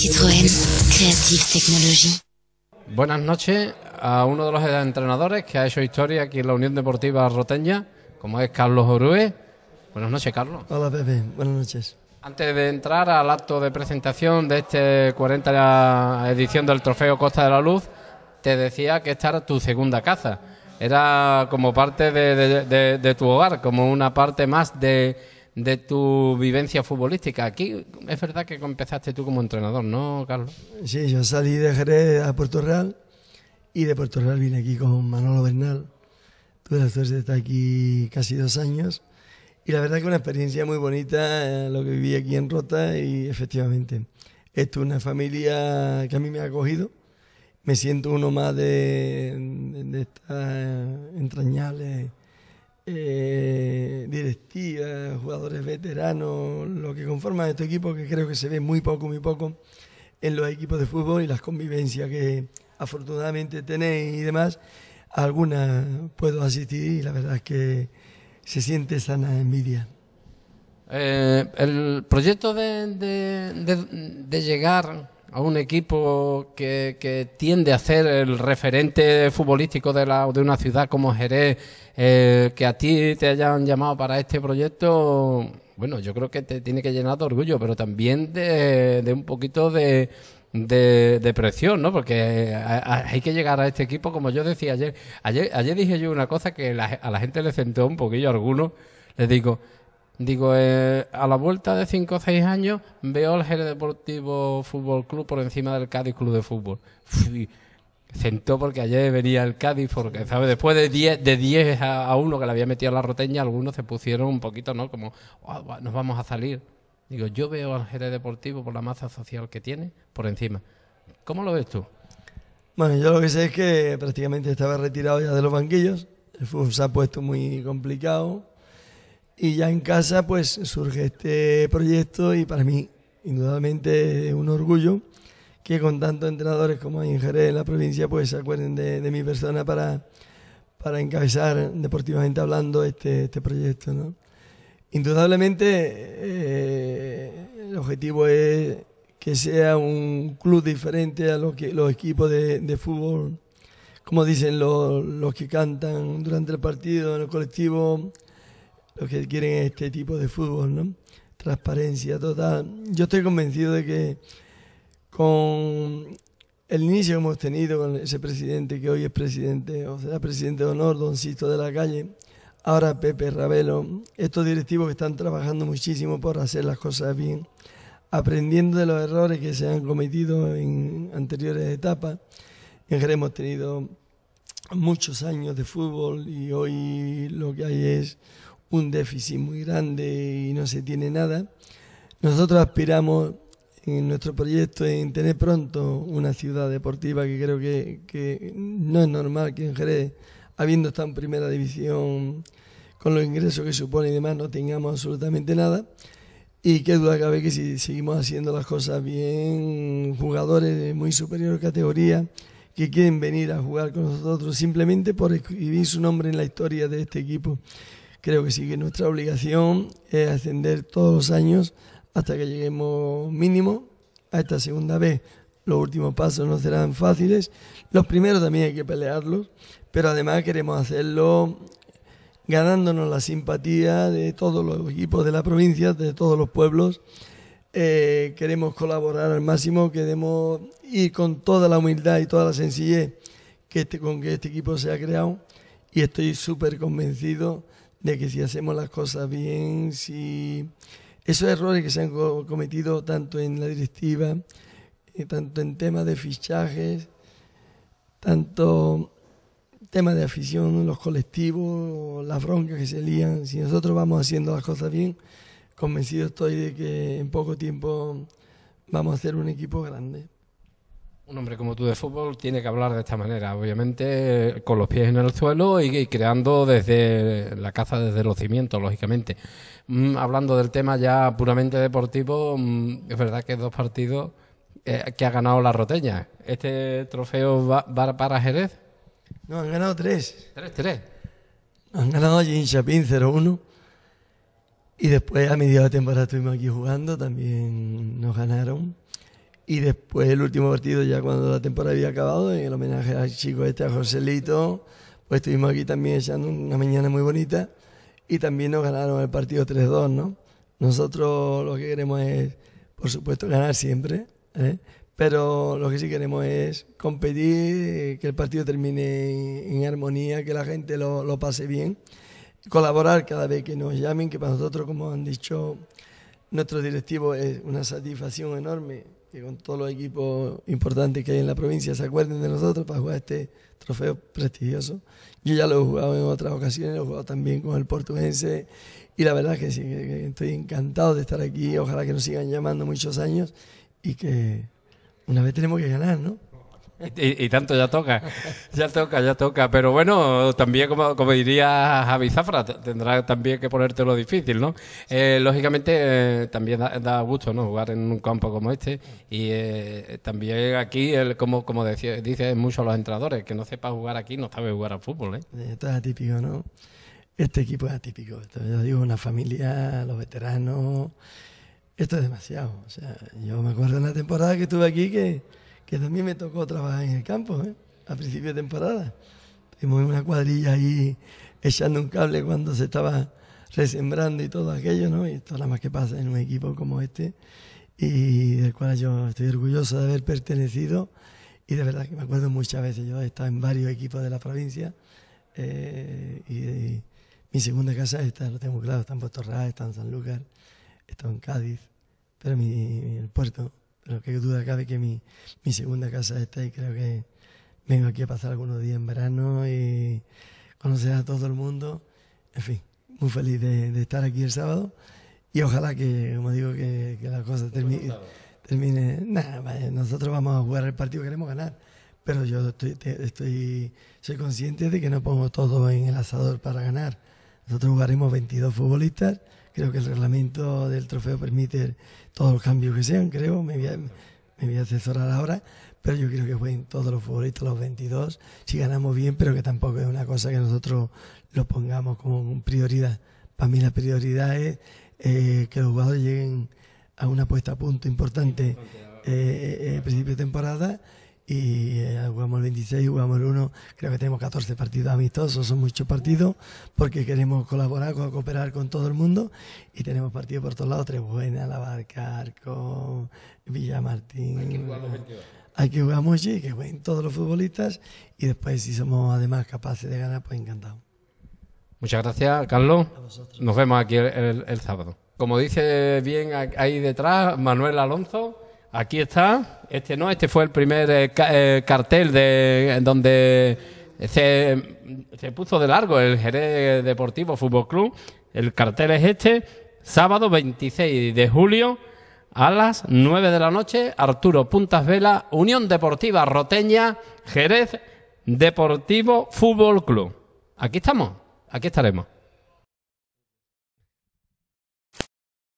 Citroën, Buenas noches a uno de los entrenadores que ha hecho historia aquí en la Unión Deportiva Roteña, como es Carlos Orue. Buenas noches, Carlos. Hola, Pepe. Buenas noches. Antes de entrar al acto de presentación de este 40 edición del Trofeo Costa de la Luz, te decía que esta era tu segunda caza. Era como parte de tu hogar, como una parte más de de tu vivencia futbolística. Aquí es verdad que empezaste tú como entrenador, ¿no, Carlos? Sí, yo salí de Jerez a Puerto Real y de Puerto Real vine aquí con Manolo Bernal. Tuve la suerte de estar aquí casi dos años y la verdad que una experiencia muy bonita eh, lo que viví aquí en Rota y efectivamente, esto es una familia que a mí me ha acogido. Me siento uno más de, de, de estas eh, eh, directivas, jugadores veteranos, lo que conforma este equipo, que creo que se ve muy poco, muy poco en los equipos de fútbol y las convivencias que afortunadamente tenéis y demás. Algunas puedo asistir y la verdad es que se siente sana envidia. Eh, el proyecto de llegar a un equipo que, tiende a ser el referente futbolístico de, la, de una ciudad como Jerez, eh, que a ti te hayan llamado para este proyecto, bueno, yo creo que te tiene que llenar de orgullo, pero también de, un poquito de, de, presión, ¿no? Porque eh, hay que llegar a este equipo, como yo decía ayer. Ayer, ayer dije yo una cosa que a la gente le sentó un poquillo a algunos. Les digo, Digo, eh, a la vuelta de cinco o seis años veo al Jerez Deportivo Fútbol Club por encima del Cádiz Club de Fútbol. sentó porque ayer venía el Cádiz, porque, ¿sabes? Después de 10 de diez a, uno que le había metido a la roteña, algunos se pusieron un poquito, ¿no? Como, oh, nos vamos a salir. Digo, yo veo al Jerez Deportivo por la masa social que tiene por encima. ¿Cómo lo ves tú? Bueno, yo lo que sé es que prácticamente estaba retirado ya de los banquillos. se ha puesto muy complicado y ya en casa pues surge este proyecto y para mí indudablemente es un orgullo que con tantos entrenadores como hay en Jerez, en la provincia, pues se acuerden de, mi persona para, para encabezar deportivamente hablando este, este proyecto. ¿no? Indudablemente eh, el objetivo es que sea un club diferente a lo que, los equipos de, fútbol, como dicen los que cantan durante el partido, en el colectivo, ...los que quieren este tipo de fútbol, ¿no? Transparencia total. Yo estoy convencido de que con el inicio que hemos tenido con ese presidente que hoy es presidente, o sea, presidente de honor, don Sisto de la Calle, ahora Pepe Ravelo, estos directivos que están trabajando muchísimo por hacer las cosas bien, aprendiendo de los errores que se han cometido en anteriores etapas. En general hemos tenido muchos años de fútbol y hoy lo que hay es un déficit muy grande y no se tiene nada. Nosotros aspiramos en nuestro proyecto en tener pronto una ciudad deportiva que creo que, no es normal que en Jerez, habiendo estado en primera división, con los ingresos que supone y demás, no tengamos absolutamente nada. Y qué duda cabe que si seguimos haciendo las cosas bien, jugadores de muy superior categoría que quieren venir a jugar con nosotros simplemente por escribir su nombre en la historia de este equipo creo que sí que nuestra obligación es ascender todos los años hasta que lleguemos mínimo a esta segunda vez. Los últimos pasos no serán fáciles, los primeros también hay que pelearlos, pero además queremos hacerlo ganándonos la simpatía de todos los equipos de la provincia, de todos los pueblos. Eh, queremos colaborar al máximo, queremos ir con toda la humildad y toda la sencillez que este, con que este equipo se ha creado y estoy súper convencido de que si hacemos las cosas bien, si esos errores que se han cometido tanto en la directiva, eh, tanto en temas de fichajes, tanto temas de afición, los colectivos, las broncas que se lían, si nosotros vamos haciendo las cosas bien, convencido estoy de que en poco tiempo vamos a hacer un equipo grande. Un hombre como tú de fútbol tiene que hablar de esta manera, obviamente con los pies en el suelo y, creando desde la caza, desde los cimientos, lógicamente. Mm, hablando del tema ya puramente deportivo, mm, es verdad que dos partidos eh, que ha ganado la Roteña. ¿Este trofeo va, para Jerez? No, han ganado tres. Tres, tres. Han ganado a Chapin 0-1 y después a mediados de temporada estuvimos aquí jugando, también nos ganaron. Y después el último partido, ya cuando la temporada había acabado, en el homenaje al chico este, a Joselito, pues estuvimos aquí también echando una mañana muy bonita y también nos ganaron el partido 3-2, ¿no? Nosotros lo que queremos es, por supuesto, ganar siempre, ¿eh? pero lo que sí queremos es competir, que el partido termine en armonía, que la gente lo, lo pase bien, colaborar cada vez que nos llamen, que para nosotros, como han dicho ...nuestro directivo es una satisfacción enorme que con todos los equipos importantes que hay en la provincia se acuerden de nosotros para jugar este trofeo prestigioso. Yo ya lo he jugado en otras ocasiones, lo he jugado también con el portugués. y la verdad es que que estoy encantado de estar aquí, ojalá que nos sigan llamando muchos años y que una vez tenemos que ganar, ¿no? Y, tanto ya toca, ya toca, ya toca. Pero bueno, también como, como diría Javi Zafra, tendrá también que lo difícil, ¿no? Eh, lógicamente eh, también da, gusto ¿no? jugar en un campo como este y eh, también aquí, el, como, como decía, dicen muchos los entrenadores, que no sepa jugar aquí no sabe jugar al fútbol. ¿eh? Esto es atípico, ¿no? Este equipo es atípico. Esto, yo digo, una familia, los veteranos, esto es demasiado. O sea, yo me acuerdo de una temporada que estuve aquí que que también me tocó trabajar en el campo, ¿eh? a principio de temporada. Estuvimos en una cuadrilla ahí echando un cable cuando se estaba resembrando y todo aquello, ¿no? Y esto lo más que pasa en un equipo como este, y del cual yo estoy orgulloso de haber pertenecido. Y de verdad que me acuerdo muchas veces, yo he estado en varios equipos de la provincia, eh, y, mi segunda casa está, lo tengo claro, está en Puerto Real, está en Sanlúcar, está en Cádiz, pero mi, el puerto pero que duda cabe que mi, segunda casa está y creo que vengo aquí a pasar algunos días en verano y conocer a todo el mundo. En fin, muy feliz de, estar aquí el sábado y ojalá que, como digo, que, que la cosa termine. termine. Nada, nosotros vamos a jugar el partido, queremos ganar. Pero yo estoy, soy consciente de que no pongo todo en el asador para ganar. Nosotros jugaremos 22 futbolistas Creo que el reglamento del trofeo permite todos los cambios que sean, creo. Me voy a, asesorar ahora, pero yo creo que jueguen todos los futbolistas, los 22, si ganamos bien, pero que tampoco es una cosa que nosotros lo pongamos como prioridad. Para mí la prioridad es eh, que los jugadores lleguen a una puesta a punto importante en eh, eh, principio de temporada y eh, jugamos el 26, jugamos el 1, creo que tenemos 14 partidos amistosos, son muchos partidos, porque queremos colaborar, cooperar con todo el mundo y tenemos partidos por todos lados, Tres Buenas, La Barca, Arco, Villamartín. Hay que jugar los Hay que jugar mucho y que jueguen todos los futbolistas y después si somos además capaces de ganar, pues encantado. Muchas gracias, Carlos. Nos vemos aquí el sábado. Como dice bien ahí detrás, Manuel Alonso. Aquí está, este no, este fue el primer eh, eh, cartel de en donde se, se, puso de largo el Jerez Deportivo Fútbol Club. El cartel es este, sábado 26 de julio a las 9 de la noche, Arturo Puntas Vela, Unión Deportiva Roteña, Jerez Deportivo Fútbol Club. Aquí estamos, aquí estaremos.